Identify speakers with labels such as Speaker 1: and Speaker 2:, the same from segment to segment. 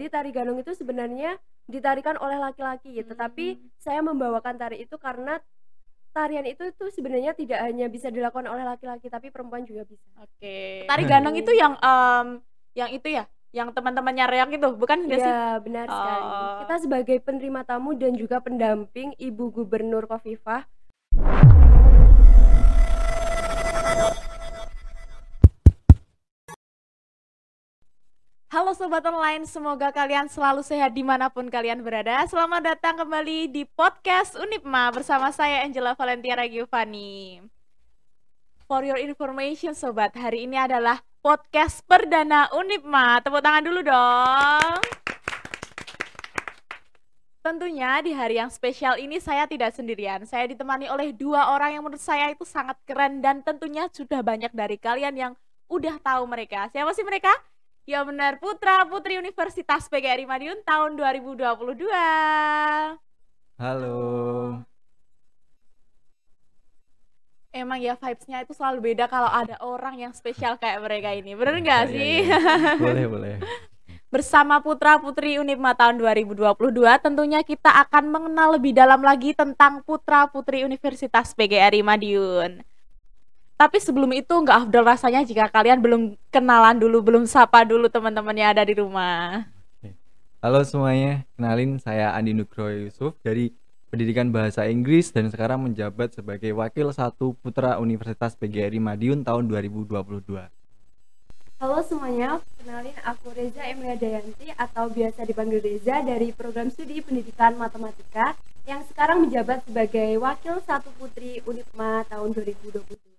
Speaker 1: Jadi tari ganong itu sebenarnya ditarikan oleh laki-laki, gitu. hmm. tetapi saya membawakan tari itu karena tarian itu tuh sebenarnya tidak hanya bisa dilakukan oleh laki-laki, tapi perempuan juga bisa. Oke.
Speaker 2: Okay. Tari hmm. ganong itu yang um, yang itu ya, yang teman-temannya reang itu, bukan ya, sih? Iya, benar oh. sekali. Kita
Speaker 1: sebagai penerima tamu dan juga pendamping Ibu Gubernur
Speaker 2: Kofifah Halo Sobat Online, semoga kalian selalu sehat dimanapun kalian berada. Selamat datang kembali di podcast Unipma bersama saya Angela Valentia Ragiovani. For your information Sobat, hari ini adalah podcast perdana Unipma. Tepuk tangan dulu dong. Tentunya di hari yang spesial ini saya tidak sendirian. Saya ditemani oleh dua orang yang menurut saya itu sangat keren dan tentunya sudah banyak dari kalian yang udah tahu mereka. Siapa sih mereka? Ya benar, Putra Putri Universitas PGRI Madiun tahun 2022.
Speaker 3: Halo.
Speaker 2: Emang ya vibes-nya itu selalu beda kalau ada orang yang spesial kayak mereka ini. Bener hmm, nggak ya, sih? Ya, ya. Boleh, boleh. Bersama Putra Putri Unipma tahun 2022, tentunya kita akan mengenal lebih dalam lagi tentang Putra Putri Universitas PGRI Madiun. Tapi sebelum itu nggak afdol rasanya jika kalian belum kenalan dulu, belum sapa dulu teman-teman yang ada di rumah.
Speaker 3: Halo semuanya, kenalin saya Andi Nugroho Yusuf dari Pendidikan Bahasa Inggris dan sekarang menjabat sebagai Wakil Satu Putra Universitas PGRI Madiun tahun 2022.
Speaker 1: Halo semuanya, kenalin aku Reza Emilia Dayanti atau biasa dipanggil Reza dari program studi pendidikan matematika yang sekarang menjabat sebagai
Speaker 2: Wakil Satu Putri Unipma tahun 2022.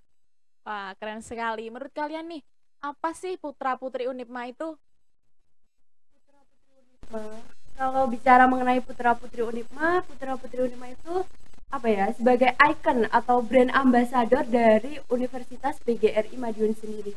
Speaker 2: Wah, keren sekali. Menurut kalian nih, apa sih putra-putri Unipma itu?
Speaker 1: Putra-putri Unipma. Kalau bicara mengenai putra-putri Unipma, putra-putri
Speaker 2: Unipma itu
Speaker 1: apa ya, sebagai icon atau brand ambassador dari Universitas PGRI Madiun sendiri.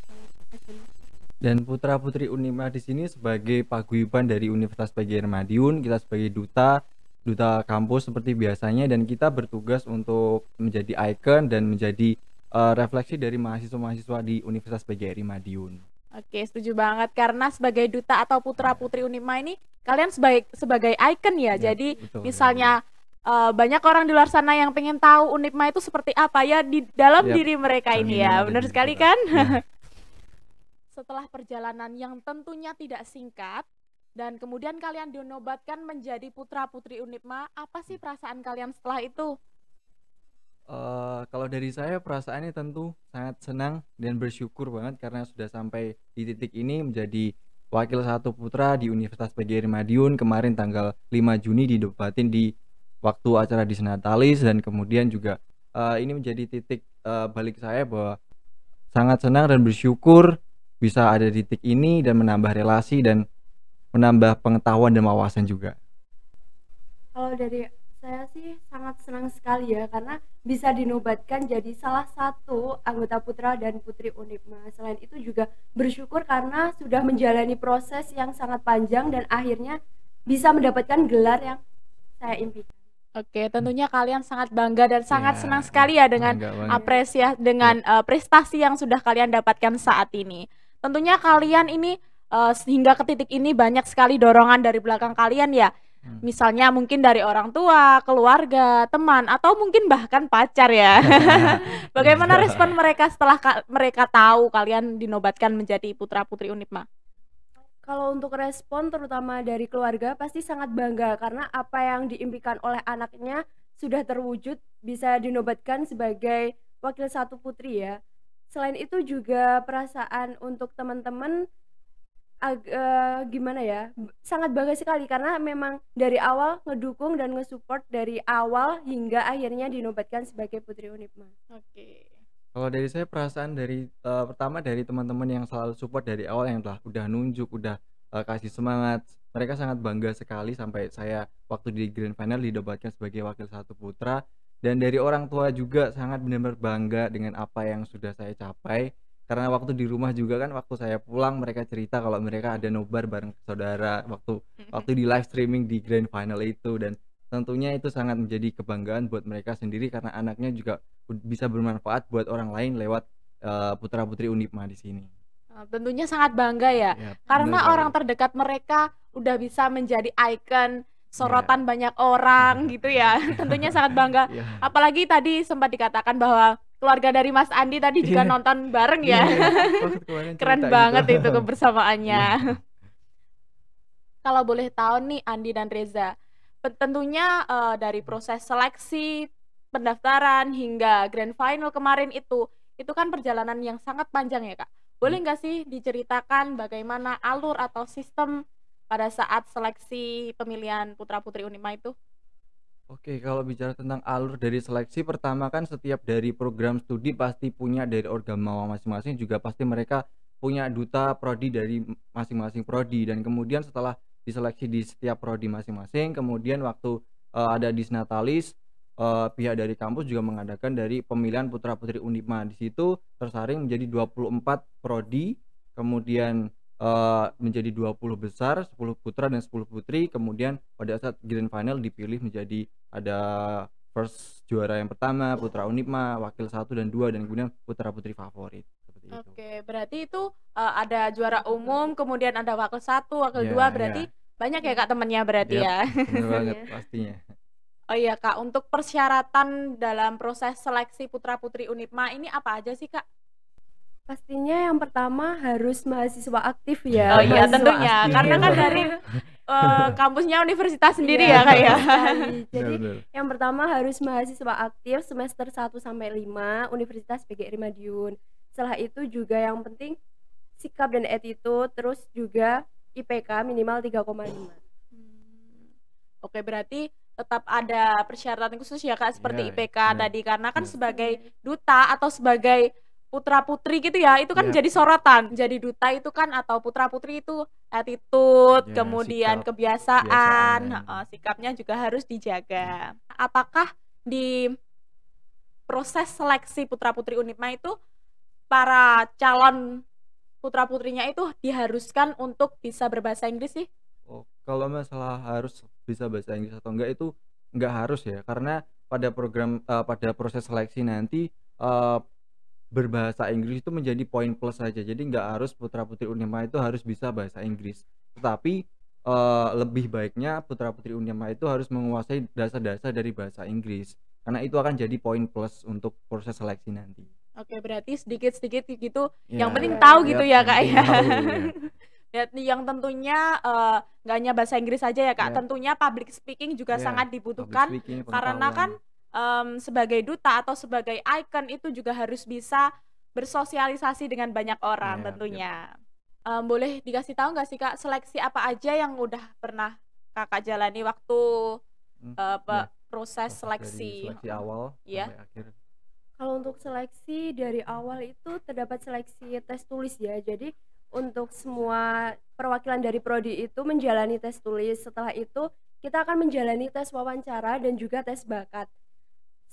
Speaker 3: Dan putra-putri Unipma di sini sebagai paguyuban dari Universitas PGRI Madiun, kita sebagai duta duta kampus seperti biasanya dan kita bertugas untuk menjadi icon dan menjadi uh, refleksi dari mahasiswa-mahasiswa di Universitas PGRI Madiun.
Speaker 2: Oke, setuju banget karena sebagai duta atau putra-putri Unima ini kalian sebagai sebagai ikon ya. ya Jadi betul, misalnya ya. Uh, banyak orang di luar sana yang pengen tahu Unipma itu seperti apa ya di dalam ya, diri mereka ini ya. Benar sekali kita. kan? Ya. Setelah perjalanan yang tentunya tidak singkat, dan kemudian kalian dinobatkan menjadi putra putri Unipma. Apa sih perasaan kalian setelah itu?
Speaker 3: Eh, kalau dari saya perasaannya tentu sangat senang dan bersyukur banget karena sudah sampai di titik ini menjadi wakil satu putra di Universitas PGRI Madiun kemarin tanggal 5 Juni didebatin di waktu acara di Senatalis dan kemudian juga uh, ini menjadi titik uh, balik saya bahwa sangat senang dan bersyukur bisa ada di titik ini dan menambah relasi dan menambah pengetahuan dan wawasan juga.
Speaker 1: Kalau dari saya sih sangat senang sekali ya karena bisa dinobatkan jadi salah satu anggota putra dan putri Unip. Nah, selain itu juga bersyukur karena sudah menjalani proses yang sangat panjang dan akhirnya
Speaker 2: bisa mendapatkan gelar yang saya impikan. Oke, tentunya kalian sangat bangga dan sangat ya, senang sekali ya dengan apresiasi dengan uh, prestasi yang sudah kalian dapatkan saat ini. Tentunya kalian ini uh, eh, sehingga ke titik ini banyak sekali dorongan dari belakang kalian ya Hmm. Misalnya mungkin dari orang tua, keluarga, teman, atau mungkin bahkan pacar ya. Bagaimana iya. respon mereka setelah mereka tahu kalian dinobatkan menjadi putra putri Unipma?
Speaker 1: Kalau untuk respon terutama dari keluarga pasti sangat bangga karena apa yang diimpikan oleh anaknya sudah terwujud bisa dinobatkan sebagai wakil satu putri ya. Selain itu juga perasaan untuk teman-teman ag uh, gimana ya sangat bangga sekali karena memang dari awal ngedukung dan ngesupport dari awal hingga akhirnya dinobatkan sebagai putri Unipma. Oke. Okay.
Speaker 3: Kalau dari saya perasaan dari uh, pertama dari teman-teman yang selalu support dari awal yang telah udah nunjuk udah uh, kasih semangat mereka sangat bangga sekali sampai saya waktu di grand final didobatkan sebagai wakil satu putra dan dari orang tua juga sangat benar-benar bangga dengan apa yang sudah saya capai karena waktu di rumah juga kan waktu saya pulang mereka cerita kalau mereka ada nobar bareng saudara waktu waktu di live streaming di grand final itu dan tentunya itu sangat menjadi kebanggaan buat mereka sendiri karena anaknya juga bisa bermanfaat buat orang lain lewat uh, eh, putra putri Unipma di sini.
Speaker 2: Oh, tentunya sangat bangga ya, ya karena bener, orang terdekat mereka udah bisa menjadi ikon sorotan ya. banyak orang gitu ya. Tentunya sangat bangga. Ya. Apalagi tadi sempat dikatakan bahwa keluarga dari Mas Andi tadi juga yeah. nonton bareng ya. Yeah. Iya, iya. Keren banget itu, itu kebersamaannya. Yeah. Kalau boleh tahu nih Andi dan Reza, tentunya uh, dari proses seleksi, pendaftaran hingga grand final kemarin itu, itu kan perjalanan yang sangat panjang ya kak. Boleh hmm. nggak sih diceritakan bagaimana alur atau sistem pada saat seleksi pemilihan putra putri Unima itu?
Speaker 3: Oke, kalau bicara tentang alur dari seleksi, pertama kan setiap dari program studi pasti punya dari organ orgamawa masing-masing juga pasti mereka punya duta prodi dari masing-masing prodi dan kemudian setelah diseleksi di setiap prodi masing-masing, kemudian waktu uh, ada disnatalis uh, eh, pihak dari kampus juga mengadakan dari pemilihan putra-putri Unima Di situ tersaring menjadi 24 prodi, kemudian uh, menjadi 20 besar, 10 putra dan 10 putri. Kemudian pada saat grand final dipilih menjadi ada first juara yang pertama, putra Unipma, wakil satu dan dua dan kemudian putra putri favorit.
Speaker 2: Oke, berarti itu uh, ada juara umum, kemudian ada wakil satu, wakil yeah, dua, ya. berarti yeah. banyak ya kak temennya berarti yep, ya. banget pastinya. Oh iya kak, untuk persyaratan dalam proses seleksi putra putri Unipma ini apa aja sih kak? Pastinya
Speaker 1: yang pertama harus mahasiswa aktif ya. Oh iya tentunya, aktif. karena kan iya. dari
Speaker 2: uh, kampusnya universitas iya, sendiri ya, kayak. Ya?
Speaker 1: Jadi iya, yang pertama harus mahasiswa aktif semester 1 sampai 5 Universitas PGRI Madiun. Setelah itu juga yang penting sikap dan attitude, terus juga IPK minimal 3,5. Hmm.
Speaker 2: Oke, berarti tetap ada persyaratan khusus ya kak seperti ya, IPK ya. tadi karena kan ya. sebagai duta atau sebagai putra putri gitu ya itu kan yeah. jadi sorotan jadi duta itu kan atau putra putri itu attitude yeah, kemudian sikap, kebiasaan, Uh, sikapnya juga harus dijaga apakah di proses seleksi putra putri unitma itu para calon putra putrinya itu diharuskan untuk bisa berbahasa Inggris sih
Speaker 3: oh, kalau masalah harus bisa bahasa Inggris atau enggak itu enggak harus ya karena pada program uh, pada proses seleksi nanti uh, berbahasa Inggris itu menjadi poin plus saja. Jadi nggak harus putra putri Unima itu harus bisa bahasa Inggris. Tetapi uh, lebih baiknya putra putri Unima itu harus menguasai dasar-dasar dari bahasa Inggris karena itu akan jadi poin plus untuk proses seleksi nanti.
Speaker 2: Oke, berarti sedikit-sedikit gitu. Ya, yang penting tahu ya, gitu ya, ya Kak ya. Tahu, ya. yang tentunya eh, nggak uh, hanya bahasa Inggris saja ya, Kak. Ya. Tentunya public speaking juga ya, sangat dibutuhkan speaking, karena kan um, sebagai duta atau sebagai icon itu juga harus bisa bersosialisasi dengan banyak orang yeah, tentunya. Yeah. Iya. Um, boleh dikasih tahu nggak sih kak seleksi apa aja yang udah pernah kakak jalani waktu hmm, uh, eh, yeah. proses seleksi? Dari
Speaker 3: seleksi awal yeah. sampai akhir.
Speaker 2: Kalau untuk seleksi dari awal itu terdapat seleksi
Speaker 1: tes tulis ya. Jadi untuk semua perwakilan dari prodi itu menjalani tes tulis. Setelah itu kita akan menjalani tes wawancara dan juga tes bakat.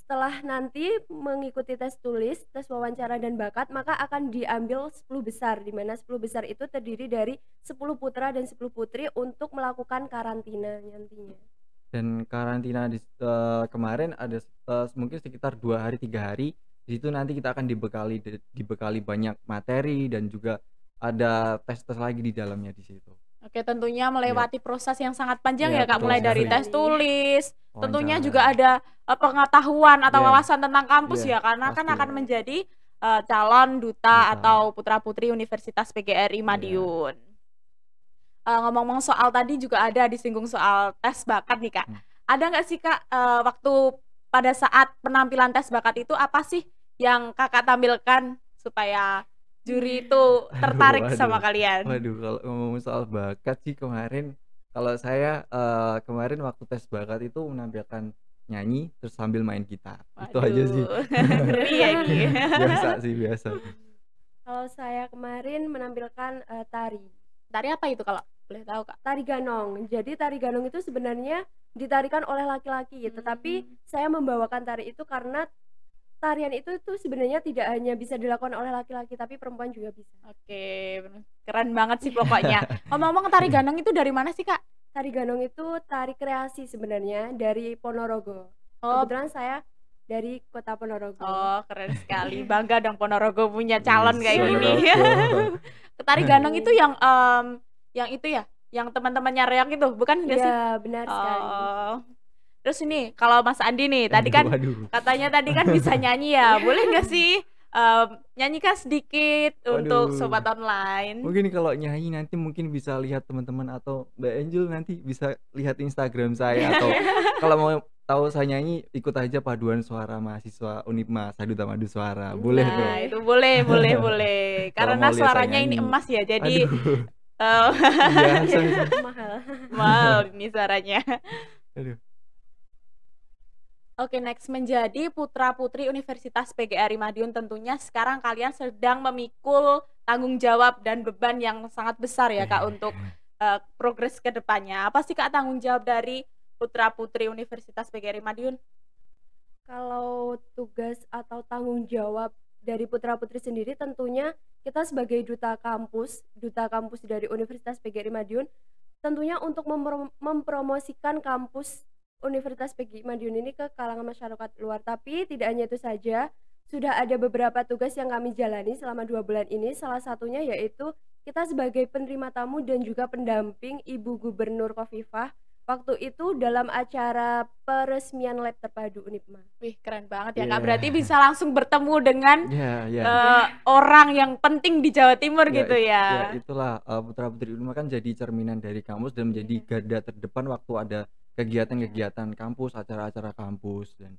Speaker 1: Setelah nanti mengikuti tes tulis, tes wawancara dan bakat, maka akan diambil 10 besar di mana 10 besar itu terdiri dari 10 putra dan 10 putri untuk melakukan karantina nantinya.
Speaker 3: Dan karantina di uh, kemarin ada uh, mungkin sekitar dua hari tiga hari. Di situ nanti kita akan dibekali dibekali banyak materi dan juga ada tes-tes lagi di dalamnya di situ.
Speaker 2: Oke, tentunya melewati ya. proses yang sangat panjang ya, ya Kak, mulai dari tes tulis, Tentunya juga ada uh, pengetahuan atau yeah. wawasan tentang kampus yeah, ya karena kan pasti. kan akan menjadi uh, calon duta, nah. atau putra-putri Universitas PGRI iya. Madiun. Yeah. Uh, ngomong-ngomong soal tadi juga ada disinggung soal tes bakat nih Kak. Hmm. Ada nggak sih Kak uh, waktu pada saat penampilan tes bakat itu apa sih yang Kakak tampilkan supaya juri itu tertarik aduh, aduh. sama kalian? Waduh,
Speaker 3: kalau ngomong soal bakat sih kemarin kalau saya uh, kemarin waktu tes bakat itu menampilkan nyanyi terus sambil main gitar Waduh. itu aja sih ya, ya. biasa sih biasa
Speaker 1: kalau saya kemarin menampilkan uh, tari tari apa itu kalau boleh tahu kak tari ganong jadi tari ganong itu sebenarnya ditarikan oleh laki-laki hmm. tetapi saya membawakan tari itu karena tarian itu tuh sebenarnya tidak hanya bisa dilakukan oleh laki-laki tapi perempuan juga bisa.
Speaker 2: Oke, keren banget sih pokoknya. Ngomong-ngomong tari ganong itu dari mana sih kak?
Speaker 1: Tari ganong itu tari kreasi sebenarnya dari Ponorogo. Oh. Kebetulan saya
Speaker 2: dari kota Ponorogo. Oh keren sekali, bangga dong Ponorogo punya calon kayak iya, gini. Iya, iya. tari ganong itu yang um, yang itu ya, yang teman-temannya reak itu bukan ya, Iya benar oh. sekali. Terus ini kalau Mas Andi nih, tadi kan aduh. katanya tadi kan bisa nyanyi ya, boleh nggak sih um, nyanyikan sedikit Waduh. untuk sobat online? Mungkin
Speaker 3: kalau nyanyi nanti mungkin bisa lihat teman-teman atau Mbak Angel nanti bisa lihat Instagram saya atau kalau mau tahu saya nyanyi ikut aja paduan suara mahasiswa Unipma Sadu Tamadu Suara boleh nah, tuh itu boleh boleh boleh karena suaranya ini emas ya jadi Aduh.
Speaker 2: Ya, sorry, sorry. mahal mahal ini suaranya Aduh. Oke, next menjadi putra-putri Universitas PGRI Madiun tentunya sekarang kalian sedang memikul tanggung jawab dan beban yang sangat besar ya Kak iya. untuk uh, progres ke depannya. Apa sih Kak tanggung jawab dari putra-putri Universitas PGRI Madiun?
Speaker 1: Kalau tugas atau tanggung jawab dari putra-putri sendiri tentunya kita sebagai duta kampus, duta kampus dari Universitas PGRI Madiun tentunya untuk mempromosikan kampus Universitas PGI Madiun ini ke kalangan masyarakat luar. Tapi tidak hanya itu saja, sudah ada beberapa tugas yang kami jalani selama dua bulan ini. Salah satunya yaitu kita sebagai penerima tamu dan juga pendamping Ibu Gubernur Kofifah waktu itu dalam acara peresmian lab terpadu Unipma. Wih keren
Speaker 2: banget ya yeah. kak. Iya. Berarti bisa langsung bertemu dengan
Speaker 3: yeah, iya, iya. yeah. Uh,
Speaker 2: orang yang penting di Jawa Timur yeah, gitu ya. Ya yeah,
Speaker 3: itulah uh, putra putri Unipma kan jadi cerminan dari kampus dan menjadi garda terdepan waktu ada kegiatan-kegiatan kampus, acara-acara kampus dan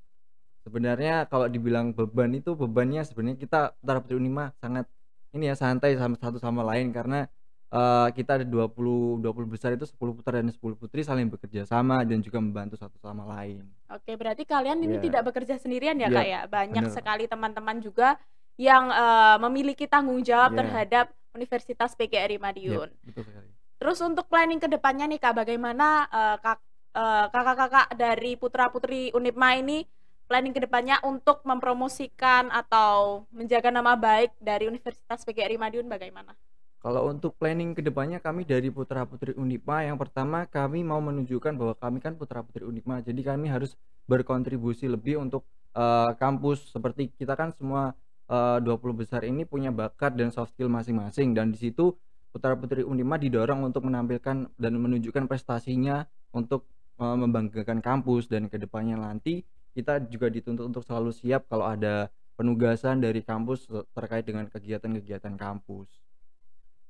Speaker 3: sebenarnya kalau dibilang beban itu bebannya sebenarnya kita antara Putri Unima sangat ini ya santai sama satu sama lain karena uh, kita ada 20 20 besar itu 10 putra dan 10 putri saling bekerja sama dan juga membantu satu sama lain.
Speaker 2: Oke, berarti kalian ini yeah. tidak bekerja sendirian ya, yeah. Kak ya. Banyak Bener. sekali teman-teman juga yang uh, memiliki tanggung jawab yeah. terhadap Universitas PGRI Madiun. Yeah, betul sekali. Terus untuk planning kedepannya nih kak, bagaimana uh, kak kakak eh, kakak-kakak dari putra putri Unipma ini planning kedepannya untuk mempromosikan atau menjaga nama baik dari Universitas PGRI Madiun bagaimana?
Speaker 3: Kalau untuk planning kedepannya kami dari putra putri Unipma yang pertama kami mau menunjukkan bahwa kami kan putra putri Unipma jadi kami harus berkontribusi lebih untuk uh, kampus seperti kita kan semua eh, uh, 20 besar ini punya bakat dan soft skill masing-masing dan di situ putra putri Unima didorong untuk menampilkan dan menunjukkan prestasinya untuk membanggakan kampus dan kedepannya nanti kita juga dituntut untuk selalu siap kalau ada penugasan dari kampus terkait dengan kegiatan-kegiatan kampus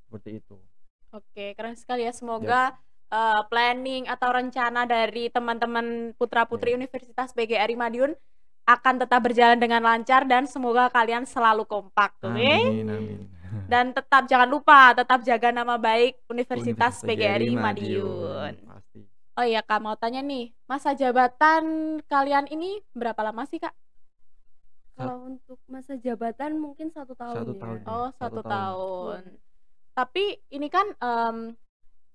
Speaker 3: seperti itu.
Speaker 2: Oke, keren sekali ya. Semoga ya uh, planning atau rencana dari teman-teman putra-putri ya. Universitas PGRI Madiun akan tetap berjalan dengan lancar dan semoga kalian selalu kompak, oke? Okay? Amin, amin. Dan tetap jangan lupa tetap jaga nama baik Universitas, Universitas PGRI Madiun. Madiun. Oh iya Kak, mau tanya nih, masa jabatan kalian ini berapa lama sih Kak? Kalau untuk masa jabatan mungkin satu tahun satu ya. ya. Oh, satu, satu tahun. tahun. Tapi ini kan um,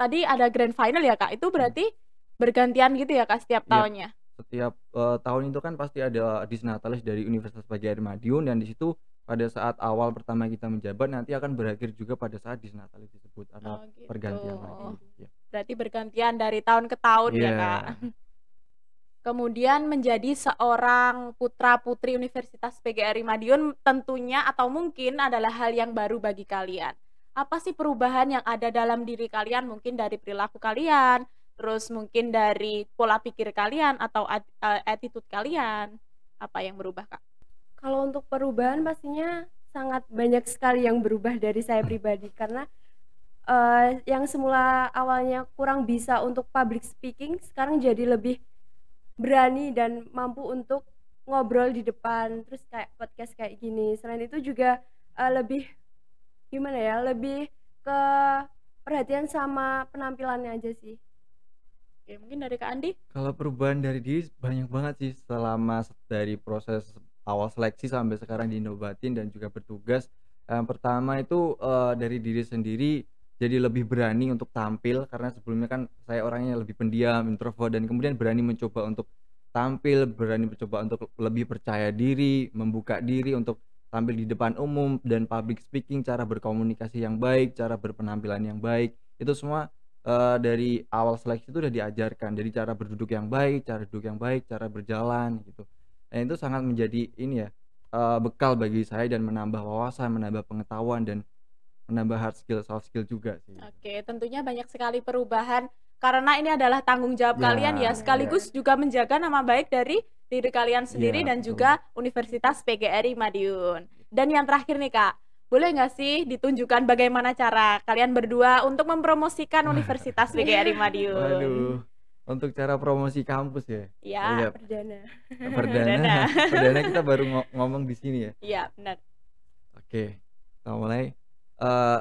Speaker 2: tadi ada grand final ya Kak, itu hmm. berarti hmm. bergantian gitu ya Kak setiap ya. tahunnya?
Speaker 3: Setiap uh, tahun itu kan pasti ada disnatalis dari Universitas Bagiair Madiun dan di situ pada saat awal pertama kita menjabat nanti akan berakhir juga pada saat disnatalis tersebut. ada oh, gitu. pergantian lagi.
Speaker 2: Ya. Berarti bergantian dari tahun ke tahun yeah. ya, iya. Kak. Kemudian menjadi seorang putra-putri Universitas PGRI Madiun tentunya atau mungkin adalah hal yang baru bagi kalian. Apa sih perubahan yang ada dalam diri kalian mungkin dari perilaku kalian, terus mungkin dari pola pikir kalian atau eh, attitude kalian? Apa yang berubah, Kak?
Speaker 1: Kalau untuk perubahan pastinya sangat banyak sekali yang berubah dari saya pribadi karena uh, yang semula awalnya kurang bisa untuk public speaking sekarang jadi lebih berani dan mampu untuk ngobrol di depan terus kayak podcast kayak gini selain itu juga uh, lebih gimana ya lebih ke perhatian sama penampilannya aja sih
Speaker 2: Oke, mungkin dari Kak Andi
Speaker 3: kalau perubahan dari diri banyak banget sih selama dari proses awal seleksi sampai sekarang dinobatin dan juga bertugas yang pertama itu uh, dari diri sendiri jadi lebih berani untuk tampil karena sebelumnya kan saya orangnya lebih pendiam, introvert dan kemudian berani mencoba untuk tampil, berani mencoba untuk lebih percaya diri, membuka diri untuk tampil di depan umum dan public speaking, cara berkomunikasi yang baik, cara berpenampilan yang baik. Itu semua uh, dari awal seleksi itu sudah diajarkan. Jadi cara berduduk yang baik, cara duduk yang baik, cara berjalan gitu. Dan itu sangat menjadi ini ya, uh, bekal bagi saya dan menambah wawasan, menambah pengetahuan dan menambah hard skill soft skill juga sih
Speaker 2: oke tentunya banyak sekali perubahan karena ini adalah tanggung jawab ya, kalian ya, ya. sekaligus ya. juga menjaga nama baik dari diri kalian ya, sendiri ya, dan betul. juga Universitas PGRI Madiun dan yang terakhir nih kak boleh nggak sih ditunjukkan bagaimana cara kalian berdua untuk mempromosikan Universitas PGRI Madiun? Waduh,
Speaker 3: untuk cara promosi kampus ya? Iya, ya,
Speaker 1: perdana. Oh, perdana, perdana kita
Speaker 3: baru ngomong di sini ya?
Speaker 2: Iya, benar.
Speaker 3: Oke, kita mulai uh,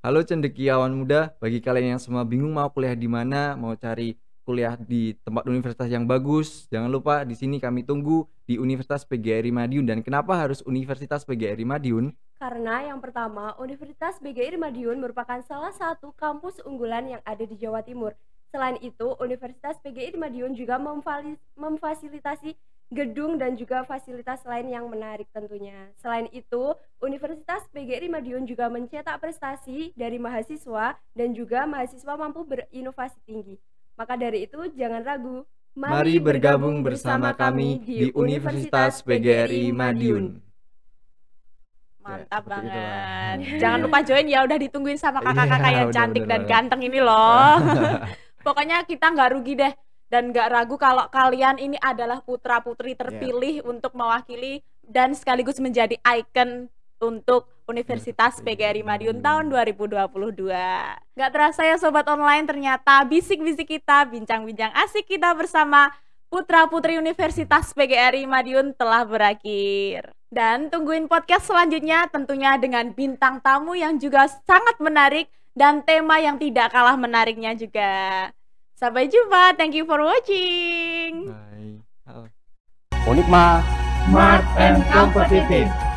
Speaker 3: halo cendekiawan muda, bagi kalian yang semua bingung mau kuliah di mana, mau cari kuliah di tempat universitas yang bagus, jangan lupa di sini kami tunggu di Universitas PGRI Madiun. Dan kenapa harus Universitas PGRI Madiun?
Speaker 1: Karena yang pertama, Universitas PGRI Madiun merupakan salah satu kampus unggulan yang ada di Jawa Timur. Selain itu, Universitas PGRI Madiun juga memfasilitasi gedung dan juga fasilitas lain yang menarik tentunya. Selain itu, Universitas PGRI Madiun juga mencetak prestasi dari mahasiswa dan juga mahasiswa mampu berinovasi tinggi. Maka dari itu jangan ragu, mari, mari bergabung bersama kami di Universitas
Speaker 3: PGRI Madiun.
Speaker 2: Mantap ya, banget. Itulah. Jangan lupa join ya, udah ditungguin sama kakak-kakak iya, ya, yang cantik bener, dan bener. ganteng ini loh. Pokoknya kita nggak rugi deh dan gak ragu kalau kalian ini adalah putra putri iya. terpilih yeah. untuk mewakili dan sekaligus menjadi ikon untuk Universitas iya. PGRI Madiun tahun 2022. Gak terasa ya sobat online ternyata bisik-bisik kita, bincang-bincang asik kita bersama Putra Putri Universitas PGRI Madiun telah berakhir. Dan tungguin podcast selanjutnya tentunya dengan bintang tamu yang juga sangat menarik dan tema yang tidak kalah menariknya juga. Sampai jumpa. Thank you for watching. Bye.
Speaker 3: Halo. Unikma, smart and competitive.